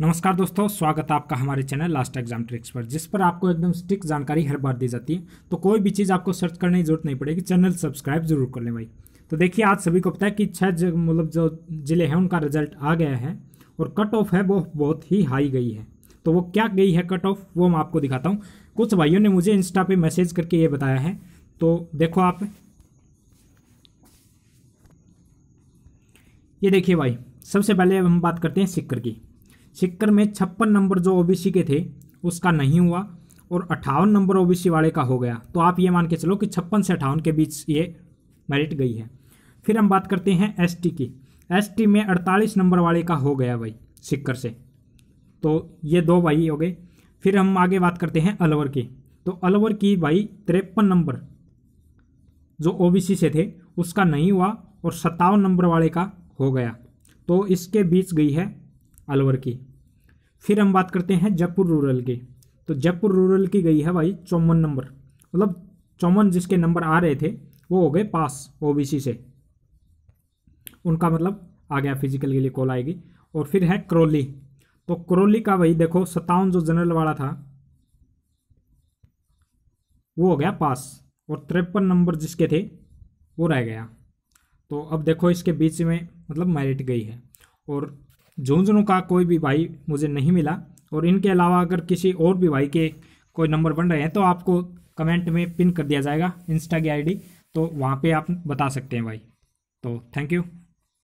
नमस्कार दोस्तों स्वागत है आपका हमारे चैनल लास्ट एग्जाम ट्रिक्स पर जिस पर आपको एकदम स्टिक जानकारी हर बार दी जाती है तो कोई भी चीज़ आपको सर्च करने की जरूरत नहीं पड़ेगी चैनल सब्सक्राइब जरूर कर लें भाई तो देखिए आज सभी को पता है कि छः मतलब जो ज़िले हैं उनका रिजल्ट आ गया है और कट ऑफ है वो बहुत ही हाई गई है तो वो क्या गई है कट ऑफ वो मैं आपको दिखाता हूँ कुछ भाइयों ने मुझे इंस्टा पर मैसेज करके ये बताया है तो देखो आप ये देखिए भाई सबसे पहले हम बात करते हैं सिक्कर की सिक्कर में छप्पन नंबर जो ओबीसी के थे उसका नहीं हुआ और अट्ठावन नंबर ओबीसी वाले का हो गया तो आप ये मान के चलो कि छप्पन से अट्ठावन के बीच ये मेरिट गई है फिर हम बात करते हैं एसटी की एसटी में अड़तालीस नंबर वाले का हो गया भाई सिक्कर से तो ये दो भाई हो गए फिर हम आगे बात करते हैं अलवर की तो अलवर की भाई तिरपन नंबर जो ओबीसी से थे उसका नहीं हुआ और सत्तावन नंबर वाले का हो गया तो इसके बीच गई है अलवर की फिर हम बात करते हैं जयपुर रूरल की तो जयपुर रूरल की गई है भाई चौवन नंबर मतलब चौवन जिसके नंबर आ रहे थे वो हो गए पास ओबीसी से उनका मतलब आ गया फिजिकल के लिए कॉल आएगी और फिर है क्रोली तो क्रोली का भाई देखो सत्तावन जो जनरल वाला था वो हो गया पास और तिरपन नंबर जिसके थे वो रह गया तो अब देखो इसके बीच में मतलब मेरिट गई है और झुंझुनू का कोई भी भाई मुझे नहीं मिला और इनके अलावा अगर किसी और भी भाई के कोई नंबर बन रहे हैं तो आपको कमेंट में पिन कर दिया जाएगा इंस्टा की आईडी तो वहाँ पे आप बता सकते हैं भाई तो थैंक यू